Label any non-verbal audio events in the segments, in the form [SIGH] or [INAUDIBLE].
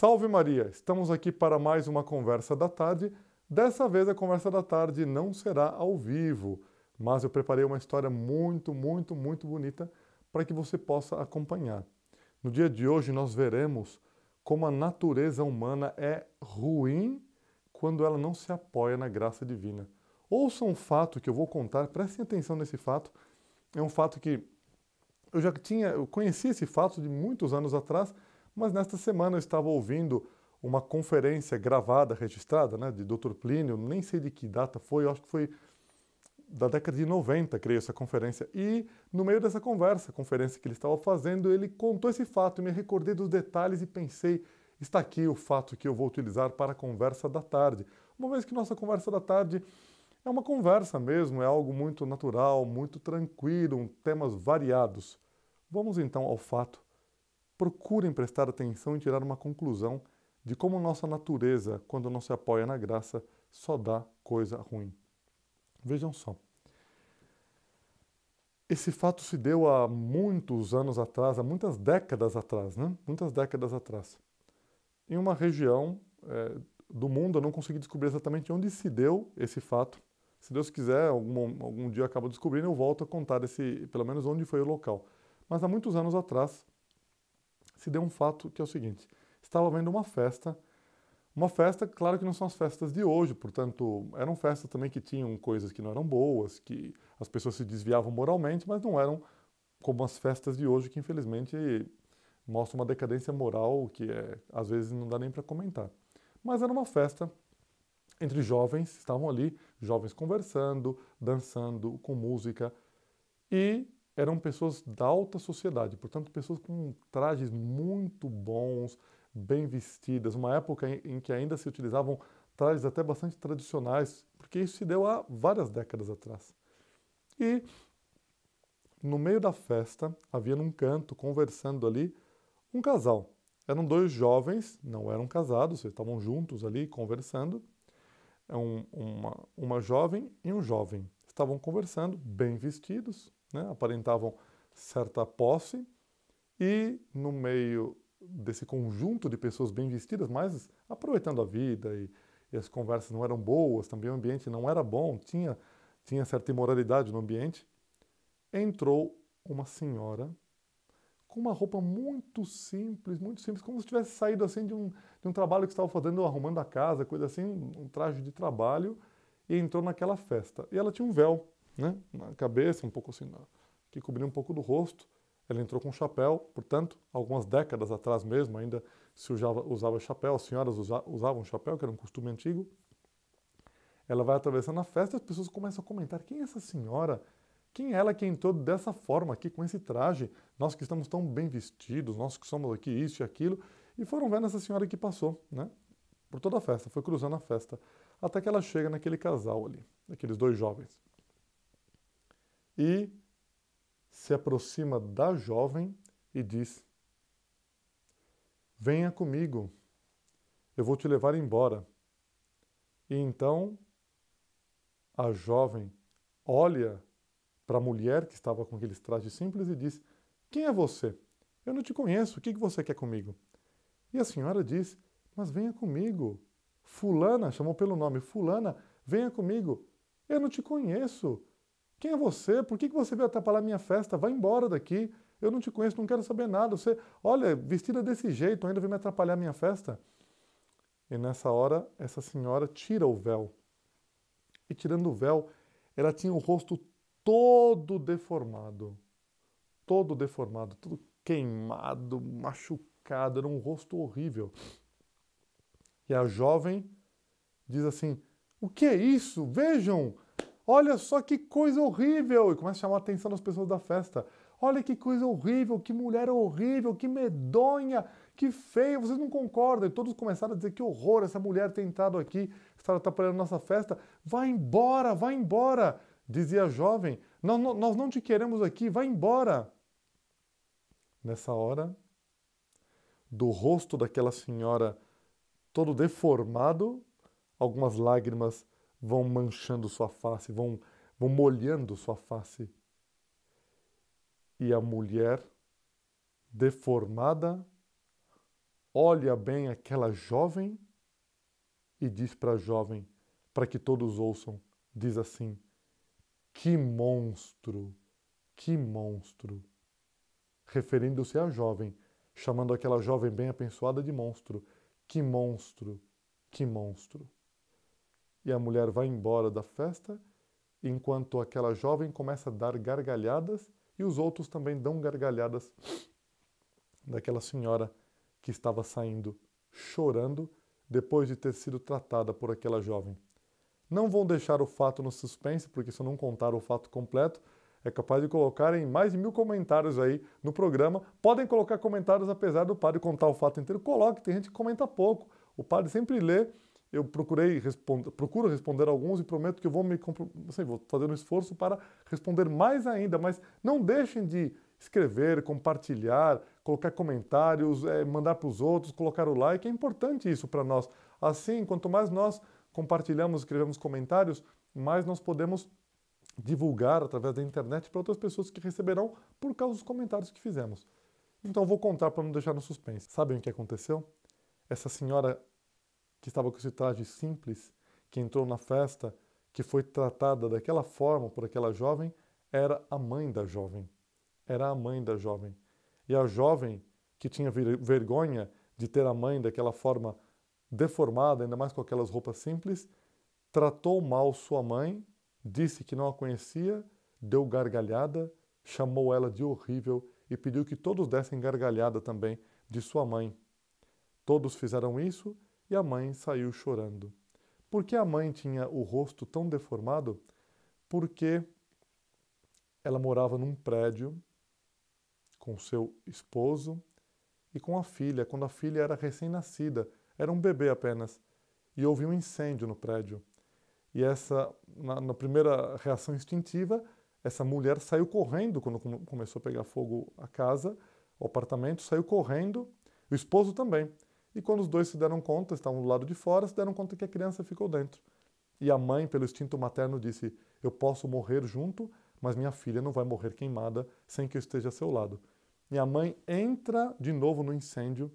Salve Maria! Estamos aqui para mais uma conversa da tarde. Dessa vez a conversa da tarde não será ao vivo, mas eu preparei uma história muito, muito, muito bonita para que você possa acompanhar. No dia de hoje nós veremos como a natureza humana é ruim quando ela não se apoia na graça divina. Ouça um fato que eu vou contar, prestem atenção nesse fato. É um fato que eu já tinha, eu conheci esse fato de muitos anos atrás, mas nesta semana eu estava ouvindo uma conferência gravada, registrada, né, de Dr. Plínio, nem sei de que data foi, acho que foi da década de 90, creio, essa conferência. E no meio dessa conversa, conferência que ele estava fazendo, ele contou esse fato, me recordei dos detalhes e pensei, está aqui o fato que eu vou utilizar para a conversa da tarde. Uma vez que nossa conversa da tarde é uma conversa mesmo, é algo muito natural, muito tranquilo, temas variados. Vamos então ao fato procurem prestar atenção e tirar uma conclusão de como nossa natureza, quando não se apoia na graça, só dá coisa ruim. Vejam só. Esse fato se deu há muitos anos atrás, há muitas décadas atrás, né? Muitas décadas atrás. Em uma região é, do mundo, eu não consegui descobrir exatamente onde se deu esse fato. Se Deus quiser, algum, algum dia eu acabo descobrindo, eu volto a contar esse, pelo menos onde foi o local. Mas há muitos anos atrás, se deu um fato que é o seguinte: estava havendo uma festa, uma festa, claro que não são as festas de hoje, portanto, eram festas também que tinham coisas que não eram boas, que as pessoas se desviavam moralmente, mas não eram como as festas de hoje, que infelizmente mostram uma decadência moral que é, às vezes não dá nem para comentar. Mas era uma festa entre jovens, estavam ali, jovens conversando, dançando com música, e eram pessoas da alta sociedade, portanto, pessoas com trajes muito bons, bem vestidas, uma época em que ainda se utilizavam trajes até bastante tradicionais, porque isso se deu há várias décadas atrás. E no meio da festa, havia num canto, conversando ali, um casal. Eram dois jovens, não eram casados, eles estavam juntos ali conversando. É um, uma, uma jovem e um jovem. Estavam conversando, bem vestidos, né? aparentavam certa posse, e no meio desse conjunto de pessoas bem vestidas, mas aproveitando a vida e, e as conversas não eram boas, também o ambiente não era bom, tinha, tinha certa imoralidade no ambiente, entrou uma senhora com uma roupa muito simples, muito simples, como se tivesse saído assim de um, de um trabalho que estava fazendo, arrumando a casa, coisa assim, um traje de trabalho, e entrou naquela festa. E ela tinha um véu né, na cabeça, um pouco assim, que cobria um pouco do rosto. Ela entrou com chapéu, portanto, algumas décadas atrás mesmo ainda se usava, usava chapéu, as senhoras usa, usavam chapéu, que era um costume antigo. Ela vai atravessando a festa e as pessoas começam a comentar: quem é essa senhora? Quem é ela que entrou dessa forma aqui, com esse traje? Nós que estamos tão bem vestidos, nós que somos aqui isso e aquilo. E foram vendo essa senhora que passou, né? Por toda a festa, foi cruzando a festa, até que ela chega naquele casal ali, aqueles dois jovens e se aproxima da jovem e diz: Venha comigo, eu vou te levar embora. E então a jovem olha para a mulher que estava com aqueles trajes simples e diz: Quem é você? Eu não te conheço, o que você quer comigo? E a senhora diz: Mas venha comigo. Fulana, chamou pelo nome, Fulana, venha comigo. Eu não te conheço, quem é você? Por que você veio atrapalhar minha festa? Vai embora daqui. Eu não te conheço, não quero saber nada. Você, olha, vestida desse jeito, ainda vem me atrapalhar minha festa? E nessa hora, essa senhora tira o véu. E tirando o véu, ela tinha o rosto todo deformado. Todo deformado, tudo queimado, machucado, era um rosto horrível. E a jovem diz assim: O que é isso? Vejam! Olha só que coisa horrível! E começa a chamar a atenção das pessoas da festa. Olha que coisa horrível, que mulher horrível, que medonha, que feia. vocês não concordam. E todos começaram a dizer que horror essa mulher tem entrado aqui, está atrapalhando nossa festa. Vai embora, vai embora, dizia a jovem. Nós, nós não te queremos aqui, vai embora. Nessa hora, do rosto daquela senhora todo deformado, algumas lágrimas vão manchando sua face, vão, vão molhando sua face. E a mulher, deformada, olha bem aquela jovem e diz para a jovem, para que todos ouçam, diz assim: Que monstro, que monstro. Referindo-se à jovem, chamando aquela jovem bem abençoada de monstro. Que monstro, que monstro e a mulher vai embora da festa, enquanto aquela jovem começa a dar gargalhadas e os outros também dão gargalhadas [SNIFFS] daquela senhora que estava saindo chorando depois de ter sido tratada por aquela jovem. Não vão deixar o fato no suspense, porque se eu não contar o fato completo, é capaz de colocarem mais de mil comentários aí no programa. Podem colocar comentários apesar do padre contar o fato inteiro. Coloque, tem gente que comenta pouco. O padre sempre lê eu procurei responder, procuro responder alguns e prometo que eu vou me assim, vou fazer um esforço para responder mais ainda, mas não deixem de escrever, compartilhar, colocar comentários, é, mandar para os outros, colocar o like, é importante isso para nós. Assim, quanto mais nós compartilhamos, escrevemos comentários, mais nós podemos divulgar através da internet para outras pessoas que receberão por causa dos comentários que fizemos. Então vou contar para não deixar no suspense. Sabem o que aconteceu? Essa senhora que estava com esse traje simples, que entrou na festa, que foi tratada daquela forma por aquela jovem, era a mãe da jovem. Era a mãe da jovem. E a jovem, que tinha vergonha de ter a mãe daquela forma deformada, ainda mais com aquelas roupas simples, tratou mal sua mãe, disse que não a conhecia, deu gargalhada, chamou ela de horrível e pediu que todos dessem gargalhada também de sua mãe. Todos fizeram isso e a mãe saiu chorando. Por que a mãe tinha o rosto tão deformado? Porque ela morava num prédio com seu esposo e com a filha, quando a filha era recém-nascida, era um bebê apenas, e houve um incêndio no prédio. E essa, na, na primeira reação instintiva, essa mulher saiu correndo quando começou a pegar fogo a casa, o apartamento, saiu correndo, o esposo também. E quando os dois se deram conta, estavam do lado de fora, se deram conta que a criança ficou dentro. E a mãe, pelo instinto materno, disse: Eu posso morrer junto, mas minha filha não vai morrer queimada sem que eu esteja a seu lado. E a mãe entra de novo no incêndio,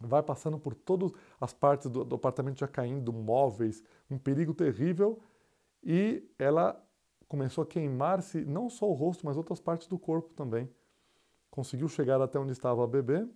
vai passando por todas as partes do, do apartamento já caindo, móveis, um perigo terrível, e ela começou a queimar-se não só o rosto, mas outras partes do corpo também. Conseguiu chegar até onde estava a bebê,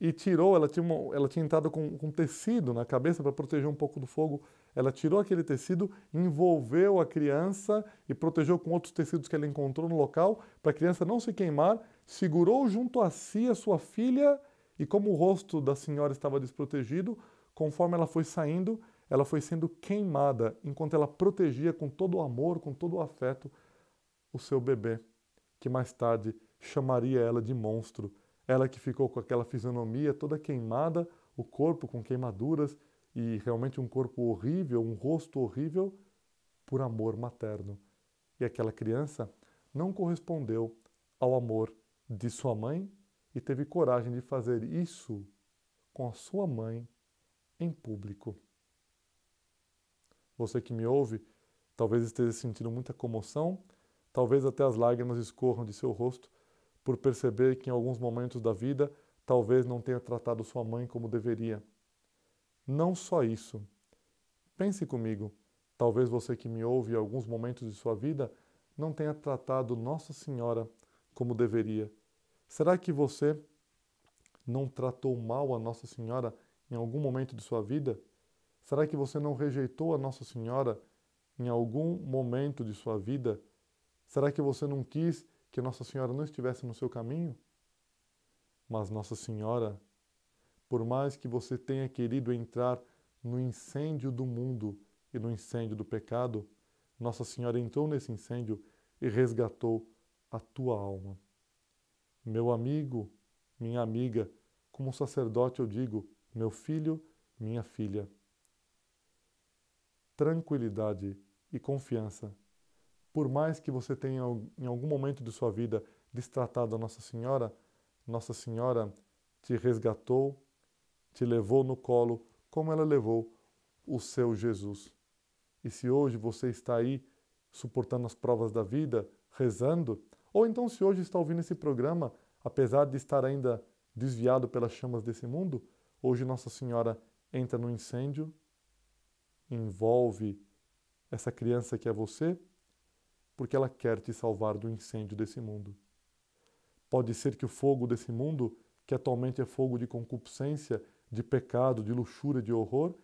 e tirou, ela tinha, uma, ela tinha entrado com, com tecido na cabeça para proteger um pouco do fogo. Ela tirou aquele tecido, envolveu a criança e protegeu com outros tecidos que ela encontrou no local, para a criança não se queimar, segurou junto a si a sua filha e como o rosto da senhora estava desprotegido, conforme ela foi saindo, ela foi sendo queimada, enquanto ela protegia com todo o amor, com todo o afeto, o seu bebê, que mais tarde chamaria ela de monstro ela que ficou com aquela fisionomia toda queimada, o corpo com queimaduras e realmente um corpo horrível, um rosto horrível, por amor materno. E aquela criança não correspondeu ao amor de sua mãe e teve coragem de fazer isso com a sua mãe em público. Você que me ouve, talvez esteja sentindo muita comoção, talvez até as lágrimas escorram de seu rosto, por perceber que em alguns momentos da vida talvez não tenha tratado sua mãe como deveria. Não só isso. Pense comigo. Talvez você que me ouve em alguns momentos de sua vida não tenha tratado Nossa Senhora como deveria. Será que você não tratou mal a Nossa Senhora em algum momento de sua vida? Será que você não rejeitou a Nossa Senhora em algum momento de sua vida? Será que você não quis que Nossa Senhora não estivesse no seu caminho, mas Nossa Senhora, por mais que você tenha querido entrar no incêndio do mundo e no incêndio do pecado, Nossa Senhora entrou nesse incêndio e resgatou a tua alma. Meu amigo, minha amiga, como sacerdote eu digo, meu filho, minha filha. Tranquilidade e confiança por mais que você tenha em algum momento de sua vida destratado a Nossa Senhora, Nossa Senhora te resgatou, te levou no colo, como ela levou o seu Jesus. E se hoje você está aí suportando as provas da vida, rezando, ou então se hoje está ouvindo esse programa, apesar de estar ainda desviado pelas chamas desse mundo, hoje Nossa Senhora entra no incêndio, envolve essa criança que é você porque ela quer te salvar do incêndio desse mundo. Pode ser que o fogo desse mundo, que atualmente é fogo de concupiscência, de pecado, de luxúria, de horror,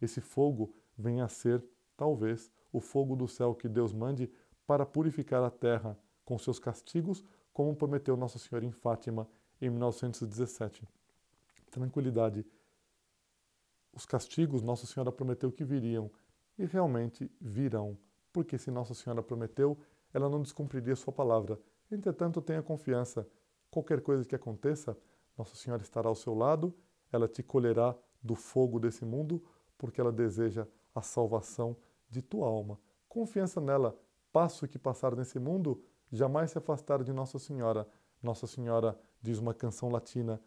esse fogo venha a ser, talvez, o fogo do céu que Deus mande para purificar a terra com seus castigos, como prometeu Nossa Senhora em Fátima em 1917. Tranquilidade. Os castigos Nossa Senhora prometeu que viriam e realmente virão porque se Nossa Senhora prometeu, ela não descumpriria sua palavra. Entretanto, tenha confiança. Qualquer coisa que aconteça, Nossa Senhora estará ao seu lado, ela te colherá do fogo desse mundo, porque ela deseja a salvação de tua alma. Confiança nela, passo que passar nesse mundo, jamais se afastar de Nossa Senhora. Nossa Senhora, diz uma canção latina,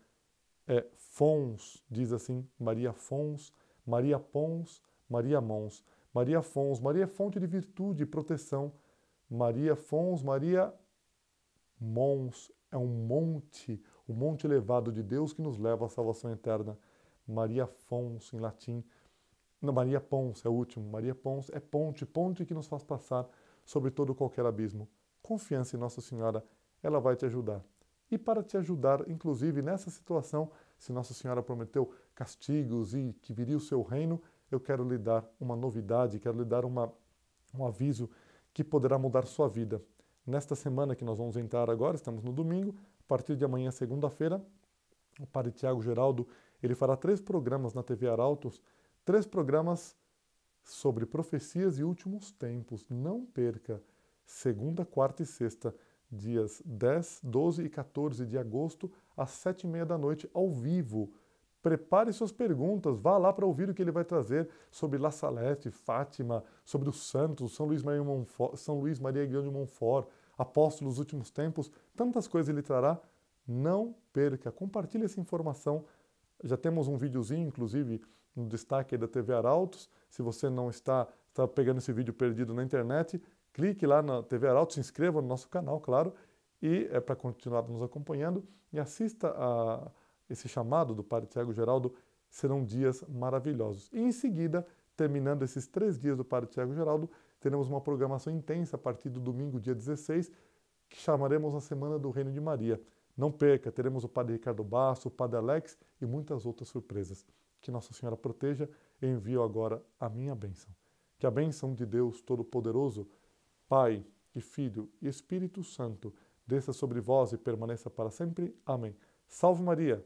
é Fons, diz assim, Maria Fons, Maria Pons, Maria Mons. Maria Fons, Maria é fonte de virtude e proteção. Maria Fons, Maria Mons, é um monte, o um monte elevado de Deus que nos leva à salvação eterna. Maria Fons, em latim. Não, Maria Pons é o último. Maria Pons é ponte, ponte que nos faz passar sobre todo qualquer abismo. Confiança em Nossa Senhora, ela vai te ajudar. E para te ajudar, inclusive nessa situação, se Nossa Senhora prometeu castigos e que viria o seu reino, eu quero lhe dar uma novidade, quero lhe dar uma, um aviso que poderá mudar sua vida. Nesta semana que nós vamos entrar agora, estamos no domingo, a partir de amanhã, segunda-feira, o padre Tiago Geraldo, ele fará três programas na TV Arautos, três programas sobre profecias e últimos tempos. Não perca! Segunda, quarta e sexta, dias 10, 12 e 14 de agosto, às sete e meia da noite, ao vivo Prepare suas perguntas, vá lá para ouvir o que ele vai trazer sobre La Salete, Fátima, sobre os santos, São Luís Maria, Monfort, São Luís Maria Grande Monfort, apóstolos dos últimos tempos, tantas coisas ele trará. Não perca, compartilhe essa informação. Já temos um videozinho, inclusive, no destaque da TV Arautos. Se você não está, está pegando esse vídeo perdido na internet, clique lá na TV Arautos, se inscreva no nosso canal, claro, e é para continuar nos acompanhando e assista a esse chamado do Padre Tiago Geraldo, serão dias maravilhosos. E em seguida, terminando esses três dias do Padre Tiago Geraldo, teremos uma programação intensa a partir do domingo, dia 16, que chamaremos a Semana do Reino de Maria. Não perca, teremos o Padre Ricardo Basso, o Padre Alex e muitas outras surpresas. Que Nossa Senhora proteja, e envio agora a minha bênção. Que a bênção de Deus Todo-Poderoso, Pai e Filho e Espírito Santo, desça sobre vós e permaneça para sempre. Amém. Salve Maria!